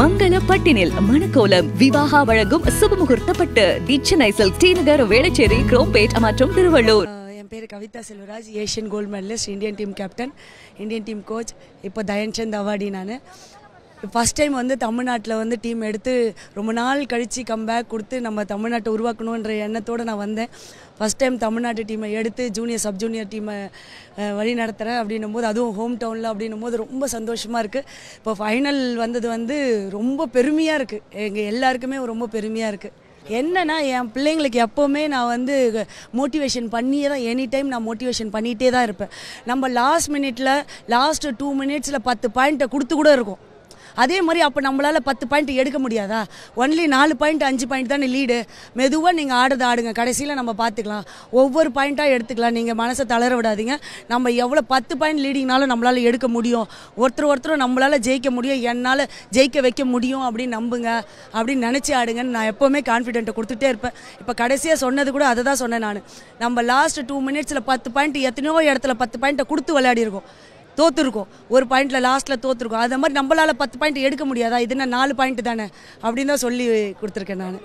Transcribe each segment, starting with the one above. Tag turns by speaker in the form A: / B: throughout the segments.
A: மங்கள பட்டினில் மணக்கோலம் விவாக வழங்கும் சுபமுகூர்த்த பட்டு டிச்சனை சில்க் ஸ்ரீநகர் வேளச்சேரி குரோம்பேட் மற்றும் திருவள்ளூர் என் பேர் Kavitha Selvaraj Asian gold medallist Indian team captain Indian team coach இப்போ தயன்சந்த் அவார்டி நான் ஃபஸ்ட் டைம் வந்து தமிழ்நாட்டில் வந்து டீம் எடுத்து ரொம்ப நாள் கழித்து கம்பேக் கொடுத்து நம்ம தமிழ்நாட்டை உருவாக்கணுன்ற எண்ணத்தோடு நான் வந்தேன் ஃபஸ்ட் டைம் தமிழ்நாட்டு டீமை எடுத்து ஜூனியர் சப் ஜூனியர் டீமை வழி நடத்துகிறேன் அப்படின்னும் போது அதுவும் ஹோம் டவுனில் அப்படின்னும் போது ரொம்ப சந்தோஷமாக இருக்குது இப்போ ஃபைனல் வந்தது வந்து ரொம்ப பெருமையாக இருக்குது எங்கள் எல்லாருக்குமே ரொம்ப பெருமையாக இருக்குது என்னன்னா என் பிள்ளைங்களுக்கு எப்போவுமே நான் வந்து மோட்டிவேஷன் பண்ணியே தான் எனி டைம் நான் மோட்டிவேஷன் பண்ணிகிட்டே தான் இருப்பேன் நம்ம லாஸ்ட் மினிட்ல லாஸ்ட் டூ மினிட்ஸில் பத்து பாயிண்ட்டை கொடுத்து கூட இருக்கும் அதே மாதிரி அப்போ நம்மளால் பத்து பாயிண்ட் எடுக்க முடியாதா ஒன்லி நாலு பாயிண்ட் அஞ்சு பாயிண்ட் தானே லீடு மெதுவாக நீங்கள் ஆடுறது ஆடுங்க கடைசியில் நம்ம பார்த்துக்கலாம் ஒவ்வொரு பாயிண்ட்டாக எடுத்துக்கலாம் நீங்கள் மனசை தளர விடாதீங்க நம்ம எவ்வளோ பத்து பாயிண்ட் லீடிங்னாலும் நம்மளால் எடுக்க முடியும் ஒருத்தர் ஒருத்தரும் நம்மளால் ஜெயிக்க முடியும் என்னால் ஜெயிக்க வைக்க முடியும் அப்படின்னு நம்புங்க அப்படின்னு நினச்சி ஆடுங்கன்னு நான் எப்போவுமே கான்ஃபிடென்ட்டை கொடுத்துட்டே இருப்பேன் இப்போ கடைசியாக சொன்னது கூட அதை தான் சொன்னேன் நான் நம்ம லாஸ்ட் டூ மினிட்ஸில் பத்து பாயிண்ட் எத்தனையோ இடத்துல பத்து பாயிண்ட்டை கொடுத்து விளையாடிருக்கோம் தோற்றுருக்கோம் ஒரு பாயிண்ட்டில் லாஸ்ட்டில் தோற்றுருக்கோம் அது மாதிரி நம்மளால் பத்து பாயிண்ட் எடுக்க முடியாதா இதுனா நாலு பாயிண்ட் தானே அப்படின்னு தான் சொல்லி கொடுத்துருக்கேன் நான்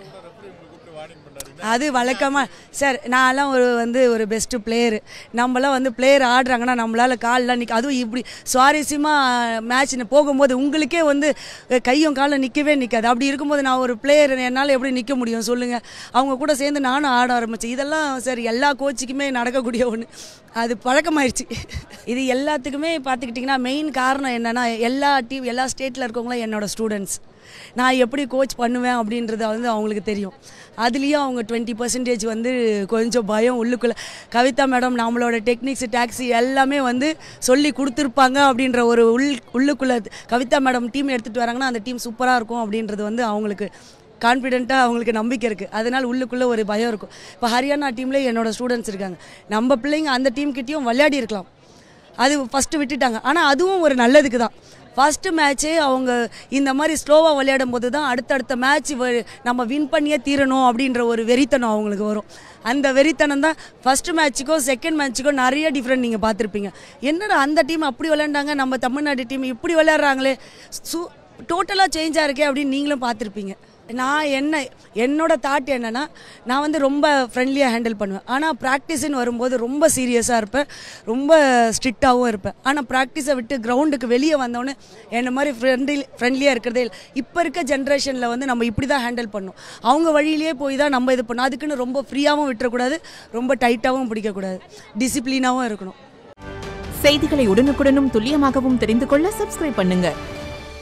A: அது வழக்கமாக சார் நான்லாம் ஒரு வந்து ஒரு பெஸ்ட்டு பிளேயரு நம்மளாம் வந்து பிளேயர் ஆடுறாங்கன்னா நம்மளால் காலெலாம் நிற்க அதுவும் இப்படி சுவாரஸ்யமாக மேட்ச் போகும்போது உங்களுக்கே வந்து கையும் காலில் நிற்கவே நிற்காது அப்படி இருக்கும்போது நான் ஒரு பிளேயர் என்னால் எப்படி நிற்க முடியும் சொல்லுங்கள் அவங்க கூட சேர்ந்து நானும் ஆட ஆரம்பித்தேன் இதெல்லாம் சார் எல்லா கோச்சுக்குமே நடக்கக்கூடிய ஒன்று அது பழக்கமாயிடுச்சு இது எல்லாத்துக்குமே பார்த்துக்கிட்டிங்கன்னா மெயின் காரணம் என்னென்னா எல்லா டீம் எல்லா ஸ்டேட்டில் இருக்கவங்களும் என்னோடய ஸ்டூடெண்ட்ஸ் நான் எப்படி கோச் பண்ணுவேன் அப்படின்றத வந்து அவங்களுக்கு தெரியும் அதுலேயும் அவங்க டுவெண்ட்டி பர்சன்டேஜ் வந்து கொஞ்சம் பயம் உள்ளுக்குள்ளே கவிதா மேடம் நம்மளோட டெக்னிக்ஸ் டாக்ஸி எல்லாமே வந்து சொல்லி கொடுத்துருப்பாங்க அப்படின்ற ஒரு உள் உள்ளுக்குள்ளே கவிதா மேடம் டீம் எடுத்துகிட்டு வராங்கன்னா அந்த டீம் சூப்பராக இருக்கும் அப்படின்றது வந்து அவங்களுக்கு கான்ஃபிடென்ட்டாக அவங்களுக்கு நம்பிக்கை இருக்குது அதனால் உள்ளுக்குள்ளே ஒரு பயம் இருக்கும் இப்போ ஹரியானா டீமில் என்னோடய ஸ்டூடெண்ட்ஸ் இருக்காங்க நம்ம பிள்ளைங்க அந்த டீம்கிட்டையும் விளையாடி இருக்கலாம் அது ஃபஸ்ட்டு விட்டுட்டாங்க ஆனால் அதுவும் ஒரு நல்லதுக்கு தான் ஃபஸ்ட்டு மேட்ச்சே அவங்க இந்த மாதிரி ஸ்லோவாக விளையாடும் போது தான் அடுத்தடுத்த மேட்ச் நம்ம வின் பண்ணியே தீரணும் அப்படின்ற ஒரு வெறித்தனம் அவங்களுக்கு வரும் அந்த வெறித்தனம் தான் ஃபஸ்ட்டு மேட்ச்சுக்கோ செகண்ட் மேட்ச்சுக்கோ நிறைய டிஃப்ரெண்ட் நீங்கள் பார்த்துருப்பீங்க என்னடா அந்த டீம் அப்படி விளையாண்டாங்க நம்ம தமிழ்நாடு டீம் இப்படி விளையாடுறாங்களே சூ டோட்டலாக சேஞ்சாக இருக்கே அப்படின்னு நீங்களும் பார்த்துருப்பீங்க நான் என்ன என்னோட தாட் என்னென்னா நான் வந்து ரொம்ப ஃப்ரெண்ட்லியாக ஹேண்டில் பண்ணுவேன் ஆனால் ப்ராக்டிஸ்ன்னு வரும்போது ரொம்ப சீரியஸாக இருப்பேன் ரொம்ப ஸ்ட்ரிக்டாகவும் இருப்பேன் ஆனால் ப்ராக்டிஸை விட்டு கிரவுண்டுக்கு வெளியே வந்தோன்னே என்ன மாதிரி ஃப்ரெண்ட்லி ஃப்ரெண்ட்லியாக இருக்கிறதே இல்லை இப்போ இருக்க ஜென்ரேஷனில் வந்து நம்ம இப்படி தான் ஹேண்டில் பண்ணணும் அவங்க வழியிலே போய் தான் நம்ம இது பண்ணணும் அதுக்குன்னு ரொம்ப ஃப்ரீயாகவும் விட்டுறக்கூடாது ரொம்ப டைட்டாகவும் பிடிக்கக்கூடாது டிசிப்ளினாகவும் இருக்கணும் செய்திகளை உடனுக்குடனும் துல்லியமாகவும் தெரிந்து கொள்ள சப்ஸ்கிரைப் பண்ணுங்கள்